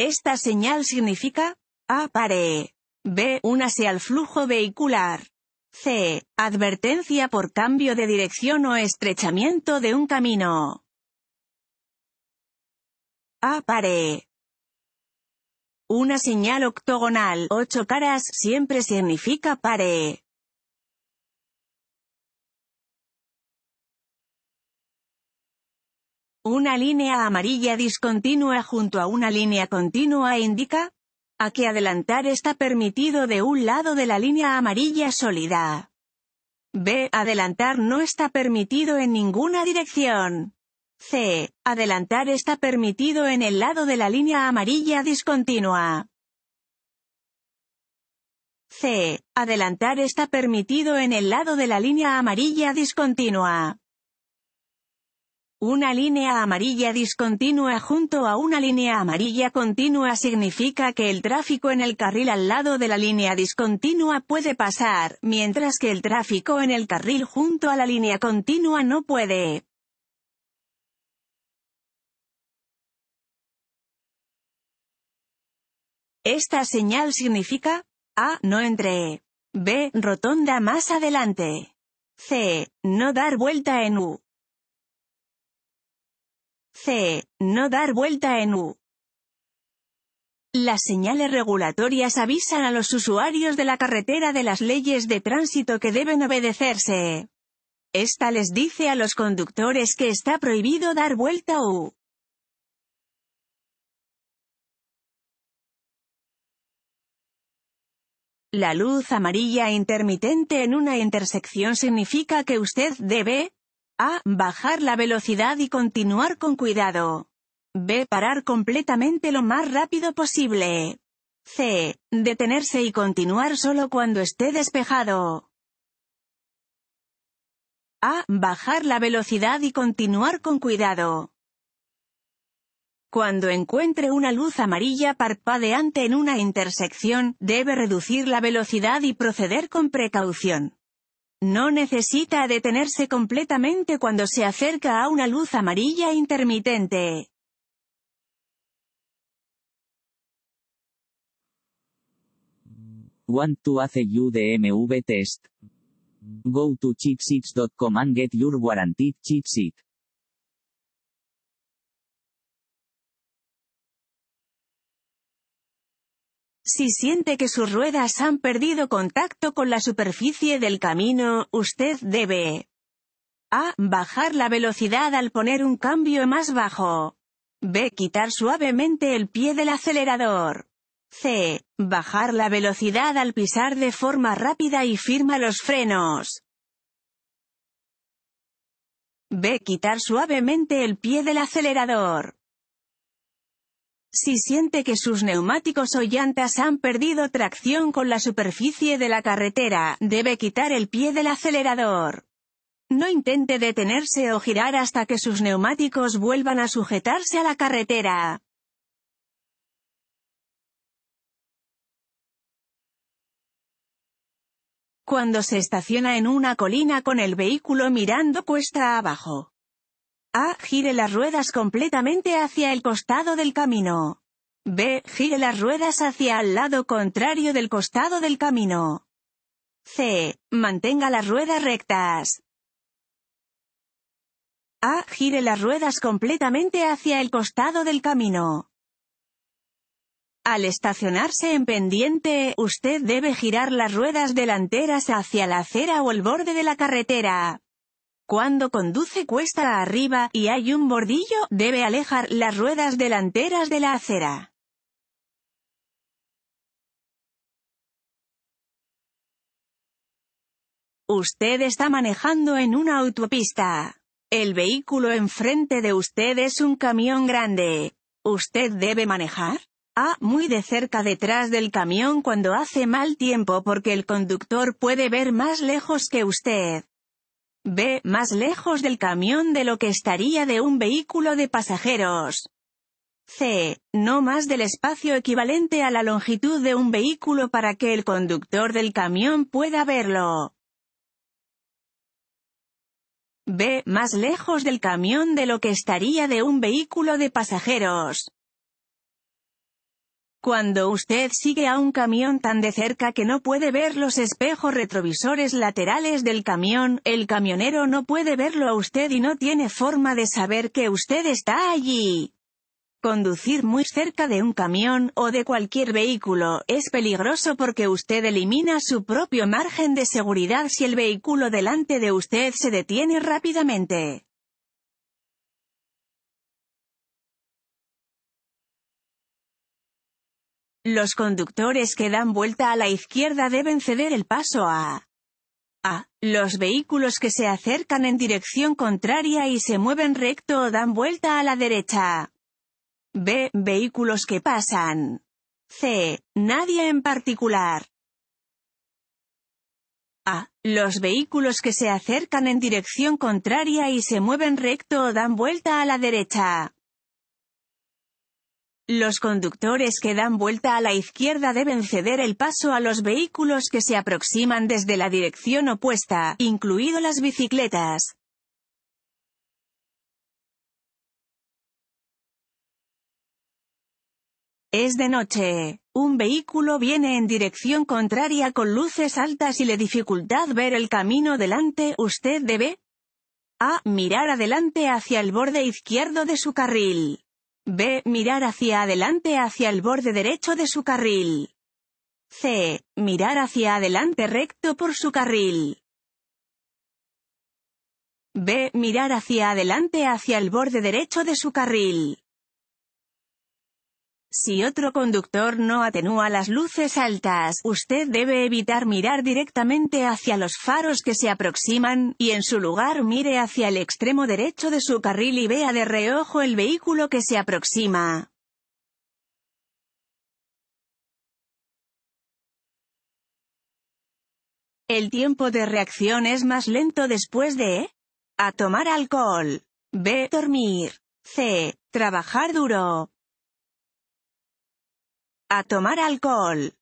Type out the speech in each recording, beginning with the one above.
Esta señal significa A. Pare. B. Únase al flujo vehicular. C. Advertencia por cambio de dirección o estrechamiento de un camino. A. Pare. Una señal octogonal, ocho caras, siempre significa pare. Una línea amarilla discontinua junto a una línea continua indica a que adelantar está permitido de un lado de la línea amarilla sólida. B. Adelantar no está permitido en ninguna dirección. C. Adelantar está permitido en el lado de la línea amarilla discontinua. C. Adelantar está permitido en el lado de la línea amarilla discontinua. Una línea amarilla discontinua junto a una línea amarilla continua significa que el tráfico en el carril al lado de la línea discontinua puede pasar, mientras que el tráfico en el carril junto a la línea continua no puede. Esta señal significa A. No entre. B. Rotonda más adelante. C. No dar vuelta en U. C. No dar vuelta en U. Las señales regulatorias avisan a los usuarios de la carretera de las leyes de tránsito que deben obedecerse. Esta les dice a los conductores que está prohibido dar vuelta U. La luz amarilla intermitente en una intersección significa que usted debe a. Bajar la velocidad y continuar con cuidado. B. Parar completamente lo más rápido posible. C. Detenerse y continuar solo cuando esté despejado. A. Bajar la velocidad y continuar con cuidado. Cuando encuentre una luz amarilla parpadeante en una intersección, debe reducir la velocidad y proceder con precaución. No necesita detenerse completamente cuando se acerca a una luz amarilla intermitente. Want to you test? Go to cheatsheets.com and get your guaranteed cheat Si siente que sus ruedas han perdido contacto con la superficie del camino, usted debe a. Bajar la velocidad al poner un cambio más bajo. b. Quitar suavemente el pie del acelerador. c. Bajar la velocidad al pisar de forma rápida y firma los frenos. b. Quitar suavemente el pie del acelerador. Si siente que sus neumáticos o llantas han perdido tracción con la superficie de la carretera, debe quitar el pie del acelerador. No intente detenerse o girar hasta que sus neumáticos vuelvan a sujetarse a la carretera. Cuando se estaciona en una colina con el vehículo mirando cuesta abajo. A. Gire las ruedas completamente hacia el costado del camino. B. Gire las ruedas hacia el lado contrario del costado del camino. C. Mantenga las ruedas rectas. A. Gire las ruedas completamente hacia el costado del camino. Al estacionarse en pendiente, usted debe girar las ruedas delanteras hacia la acera o el borde de la carretera. Cuando conduce cuesta arriba y hay un bordillo, debe alejar las ruedas delanteras de la acera. Usted está manejando en una autopista. El vehículo enfrente de usted es un camión grande. ¿Usted debe manejar? A. Ah, muy de cerca detrás del camión cuando hace mal tiempo porque el conductor puede ver más lejos que usted. B. Más lejos del camión de lo que estaría de un vehículo de pasajeros. C. No más del espacio equivalente a la longitud de un vehículo para que el conductor del camión pueda verlo. B. Más lejos del camión de lo que estaría de un vehículo de pasajeros. Cuando usted sigue a un camión tan de cerca que no puede ver los espejos retrovisores laterales del camión, el camionero no puede verlo a usted y no tiene forma de saber que usted está allí. Conducir muy cerca de un camión, o de cualquier vehículo, es peligroso porque usted elimina su propio margen de seguridad si el vehículo delante de usted se detiene rápidamente. Los conductores que dan vuelta a la izquierda deben ceder el paso a a. Los vehículos que se acercan en dirección contraria y se mueven recto o dan vuelta a la derecha. B. Vehículos que pasan. C. Nadie en particular. A. Los vehículos que se acercan en dirección contraria y se mueven recto o dan vuelta a la derecha. Los conductores que dan vuelta a la izquierda deben ceder el paso a los vehículos que se aproximan desde la dirección opuesta, incluido las bicicletas. Es de noche. Un vehículo viene en dirección contraria con luces altas y le dificultad ver el camino delante, usted debe a. Mirar adelante hacia el borde izquierdo de su carril. B. Mirar hacia adelante hacia el borde derecho de su carril. C. Mirar hacia adelante recto por su carril. B. Mirar hacia adelante hacia el borde derecho de su carril. Si otro conductor no atenúa las luces altas, usted debe evitar mirar directamente hacia los faros que se aproximan, y en su lugar mire hacia el extremo derecho de su carril y vea de reojo el vehículo que se aproxima. El tiempo de reacción es más lento después de e? A. Tomar alcohol. B. Dormir. C. Trabajar duro. A tomar alcohol.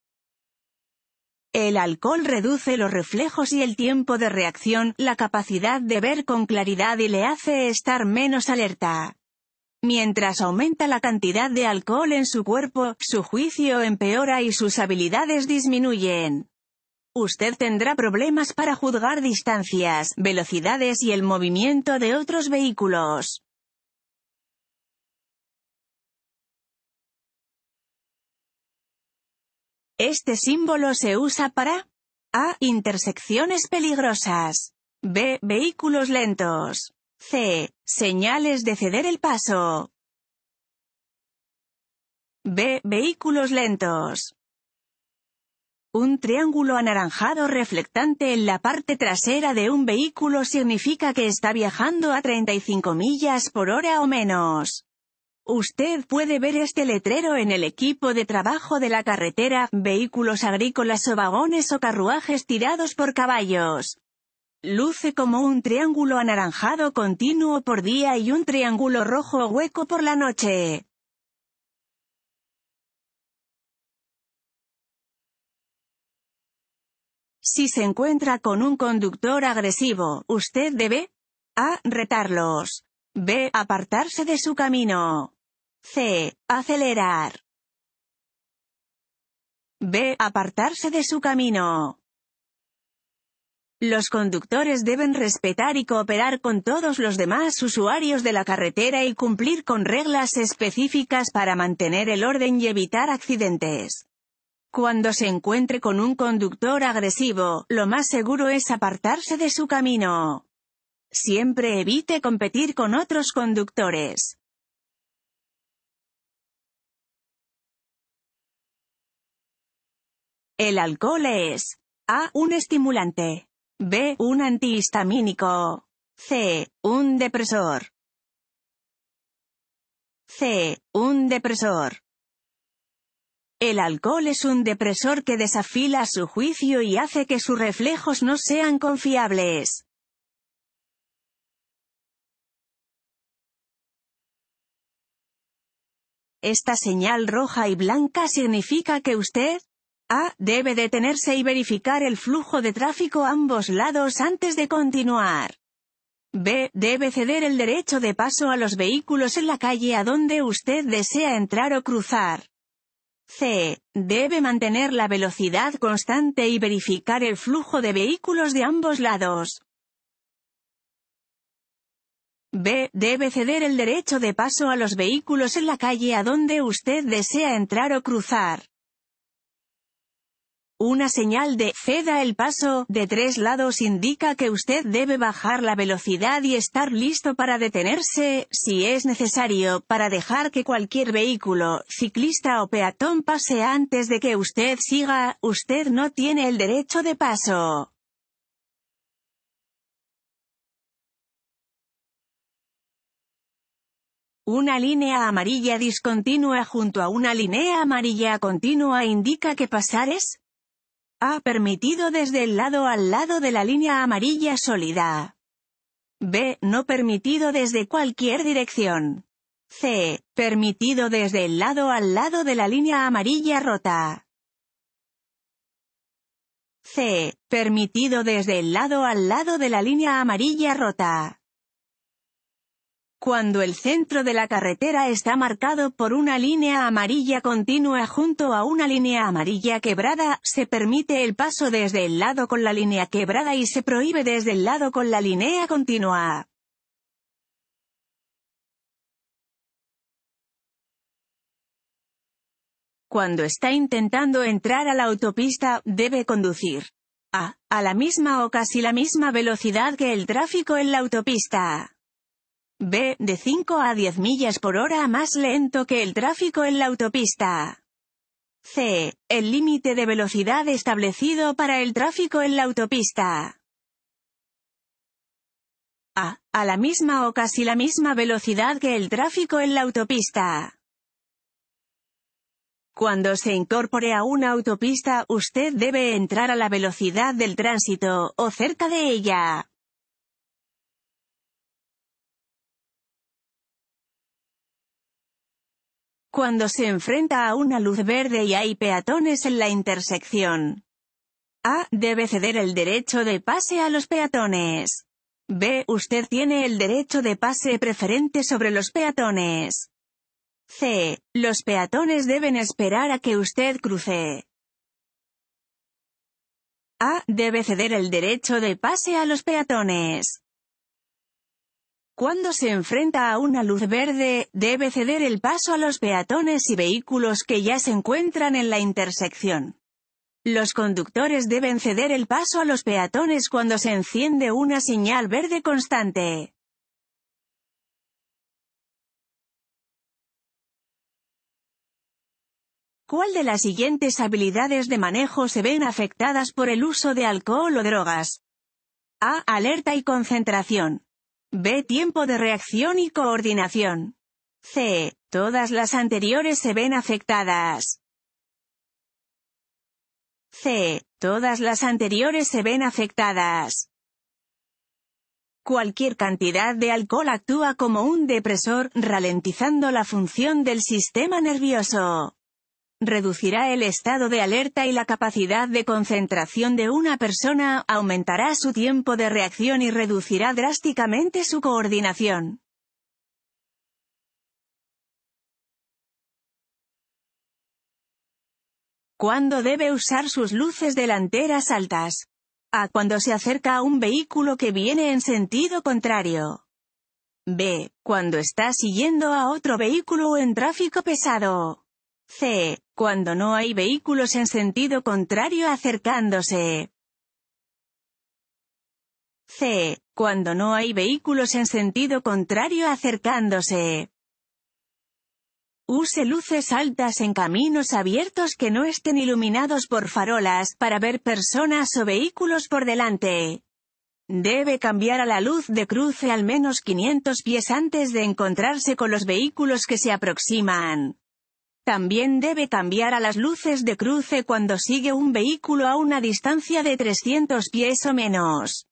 El alcohol reduce los reflejos y el tiempo de reacción, la capacidad de ver con claridad y le hace estar menos alerta. Mientras aumenta la cantidad de alcohol en su cuerpo, su juicio empeora y sus habilidades disminuyen. Usted tendrá problemas para juzgar distancias, velocidades y el movimiento de otros vehículos. Este símbolo se usa para A. Intersecciones peligrosas. B. Vehículos lentos. C. Señales de ceder el paso. B. Vehículos lentos. Un triángulo anaranjado reflectante en la parte trasera de un vehículo significa que está viajando a 35 millas por hora o menos. Usted puede ver este letrero en el equipo de trabajo de la carretera, vehículos agrícolas o vagones o carruajes tirados por caballos. Luce como un triángulo anaranjado continuo por día y un triángulo rojo hueco por la noche. Si se encuentra con un conductor agresivo, usted debe A. Retarlos. B. Apartarse de su camino. C. Acelerar. B. Apartarse de su camino. Los conductores deben respetar y cooperar con todos los demás usuarios de la carretera y cumplir con reglas específicas para mantener el orden y evitar accidentes. Cuando se encuentre con un conductor agresivo, lo más seguro es apartarse de su camino. Siempre evite competir con otros conductores. El alcohol es A. Un estimulante. B. Un antihistamínico. C. Un depresor. C. Un depresor. El alcohol es un depresor que desafila su juicio y hace que sus reflejos no sean confiables. Esta señal roja y blanca significa que usted a. Ah, debe detenerse y verificar el flujo de tráfico a ambos lados antes de continuar. B. Debe ceder el derecho de paso a los vehículos en la calle a donde usted desea entrar o cruzar. C. Debe mantener la velocidad constante y verificar el flujo de vehículos de ambos lados. B. Debe ceder el derecho de paso a los vehículos en la calle a donde usted desea entrar o cruzar. Una señal de «ceda el paso» de tres lados indica que usted debe bajar la velocidad y estar listo para detenerse, si es necesario, para dejar que cualquier vehículo, ciclista o peatón pase antes de que usted siga, usted no tiene el derecho de paso. Una línea amarilla discontinua junto a una línea amarilla continua indica que pasar es a. Permitido desde el lado al lado de la línea amarilla sólida. B. No permitido desde cualquier dirección. C. Permitido desde el lado al lado de la línea amarilla rota. C. Permitido desde el lado al lado de la línea amarilla rota. Cuando el centro de la carretera está marcado por una línea amarilla continua junto a una línea amarilla quebrada, se permite el paso desde el lado con la línea quebrada y se prohíbe desde el lado con la línea continua. Cuando está intentando entrar a la autopista, debe conducir a, a la misma o casi la misma velocidad que el tráfico en la autopista. B. De 5 a 10 millas por hora más lento que el tráfico en la autopista. C. El límite de velocidad establecido para el tráfico en la autopista. A. A la misma o casi la misma velocidad que el tráfico en la autopista. Cuando se incorpore a una autopista, usted debe entrar a la velocidad del tránsito, o cerca de ella. cuando se enfrenta a una luz verde y hay peatones en la intersección. A. Debe ceder el derecho de pase a los peatones. B. Usted tiene el derecho de pase preferente sobre los peatones. C. Los peatones deben esperar a que usted cruce. A. Debe ceder el derecho de pase a los peatones. Cuando se enfrenta a una luz verde, debe ceder el paso a los peatones y vehículos que ya se encuentran en la intersección. Los conductores deben ceder el paso a los peatones cuando se enciende una señal verde constante. ¿Cuál de las siguientes habilidades de manejo se ven afectadas por el uso de alcohol o drogas? A. Alerta y concentración. B. Tiempo de reacción y coordinación. C. Todas las anteriores se ven afectadas. C. Todas las anteriores se ven afectadas. Cualquier cantidad de alcohol actúa como un depresor, ralentizando la función del sistema nervioso reducirá el estado de alerta y la capacidad de concentración de una persona, aumentará su tiempo de reacción y reducirá drásticamente su coordinación. ¿Cuándo debe usar sus luces delanteras altas? A. Cuando se acerca a un vehículo que viene en sentido contrario. B. Cuando está siguiendo a otro vehículo en tráfico pesado. C cuando no hay vehículos en sentido contrario acercándose. C. Cuando no hay vehículos en sentido contrario acercándose. Use luces altas en caminos abiertos que no estén iluminados por farolas, para ver personas o vehículos por delante. Debe cambiar a la luz de cruce al menos 500 pies antes de encontrarse con los vehículos que se aproximan. También debe cambiar a las luces de cruce cuando sigue un vehículo a una distancia de 300 pies o menos.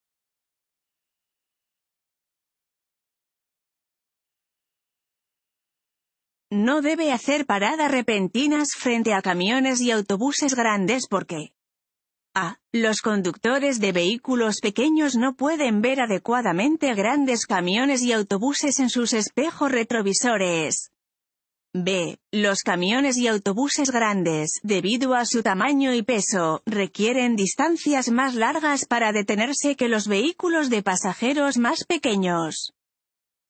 No debe hacer paradas repentinas frente a camiones y autobuses grandes porque a. Los conductores de vehículos pequeños no pueden ver adecuadamente grandes camiones y autobuses en sus espejos retrovisores. B. Los camiones y autobuses grandes, debido a su tamaño y peso, requieren distancias más largas para detenerse que los vehículos de pasajeros más pequeños.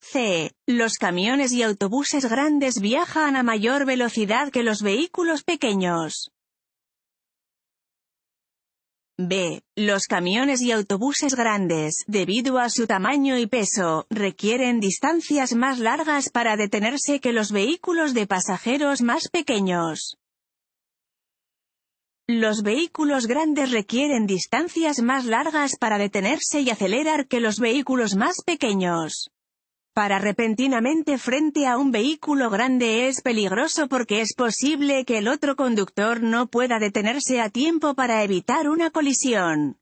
C. Los camiones y autobuses grandes viajan a mayor velocidad que los vehículos pequeños. B. Los camiones y autobuses grandes, debido a su tamaño y peso, requieren distancias más largas para detenerse que los vehículos de pasajeros más pequeños. Los vehículos grandes requieren distancias más largas para detenerse y acelerar que los vehículos más pequeños para repentinamente frente a un vehículo grande es peligroso porque es posible que el otro conductor no pueda detenerse a tiempo para evitar una colisión.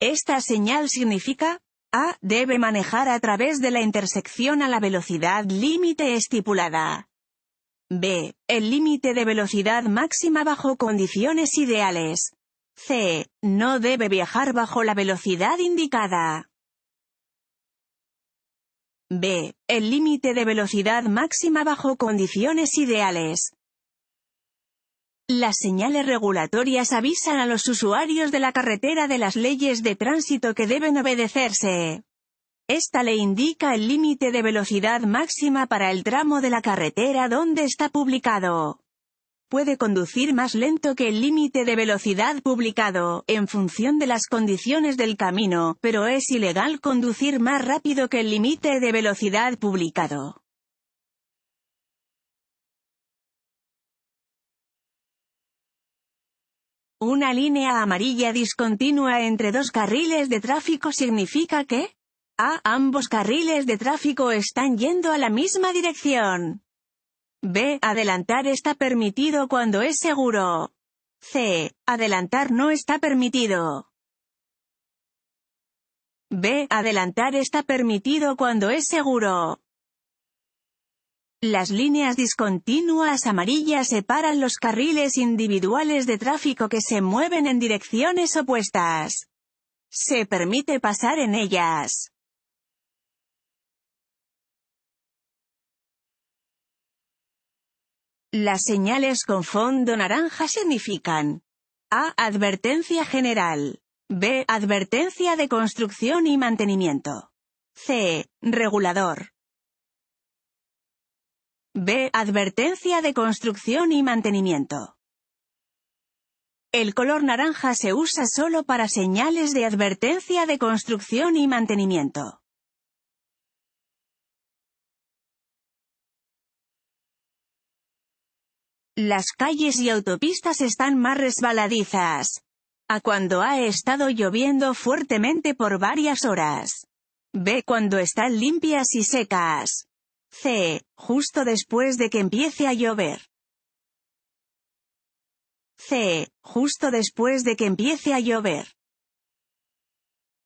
Esta señal significa A. Debe manejar a través de la intersección a la velocidad límite estipulada. B. El límite de velocidad máxima bajo condiciones ideales. C. No debe viajar bajo la velocidad indicada. B. El límite de velocidad máxima bajo condiciones ideales. Las señales regulatorias avisan a los usuarios de la carretera de las leyes de tránsito que deben obedecerse. Esta le indica el límite de velocidad máxima para el tramo de la carretera donde está publicado puede conducir más lento que el límite de velocidad publicado, en función de las condiciones del camino, pero es ilegal conducir más rápido que el límite de velocidad publicado. Una línea amarilla discontinua entre dos carriles de tráfico significa que A. Ambos carriles de tráfico están yendo a la misma dirección. B. Adelantar está permitido cuando es seguro. C. Adelantar no está permitido. B. Adelantar está permitido cuando es seguro. Las líneas discontinuas amarillas separan los carriles individuales de tráfico que se mueven en direcciones opuestas. Se permite pasar en ellas. Las señales con fondo naranja significan A. Advertencia general. B. Advertencia de construcción y mantenimiento. C. Regulador. B. Advertencia de construcción y mantenimiento. El color naranja se usa solo para señales de advertencia de construcción y mantenimiento. Las calles y autopistas están más resbaladizas. A cuando ha estado lloviendo fuertemente por varias horas. B. Cuando están limpias y secas. C. Justo después de que empiece a llover. C. Justo después de que empiece a llover.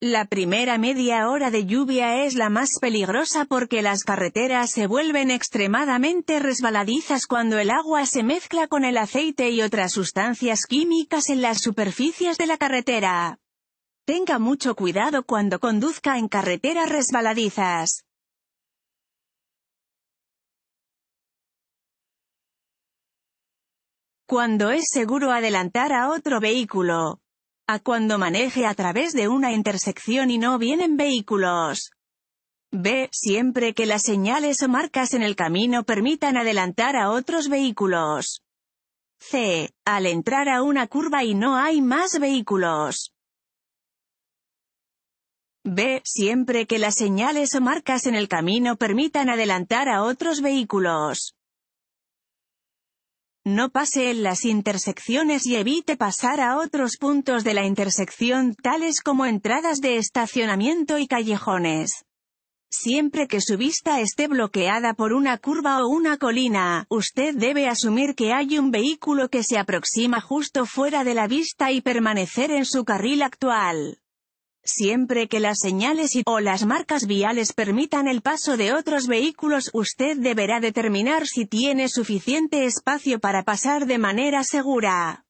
La primera media hora de lluvia es la más peligrosa porque las carreteras se vuelven extremadamente resbaladizas cuando el agua se mezcla con el aceite y otras sustancias químicas en las superficies de la carretera. Tenga mucho cuidado cuando conduzca en carreteras resbaladizas. Cuando es seguro adelantar a otro vehículo a cuando maneje a través de una intersección y no vienen vehículos. B. Siempre que las señales o marcas en el camino permitan adelantar a otros vehículos. C. Al entrar a una curva y no hay más vehículos. B. Siempre que las señales o marcas en el camino permitan adelantar a otros vehículos. No pase en las intersecciones y evite pasar a otros puntos de la intersección tales como entradas de estacionamiento y callejones. Siempre que su vista esté bloqueada por una curva o una colina, usted debe asumir que hay un vehículo que se aproxima justo fuera de la vista y permanecer en su carril actual. Siempre que las señales o las marcas viales permitan el paso de otros vehículos usted deberá determinar si tiene suficiente espacio para pasar de manera segura.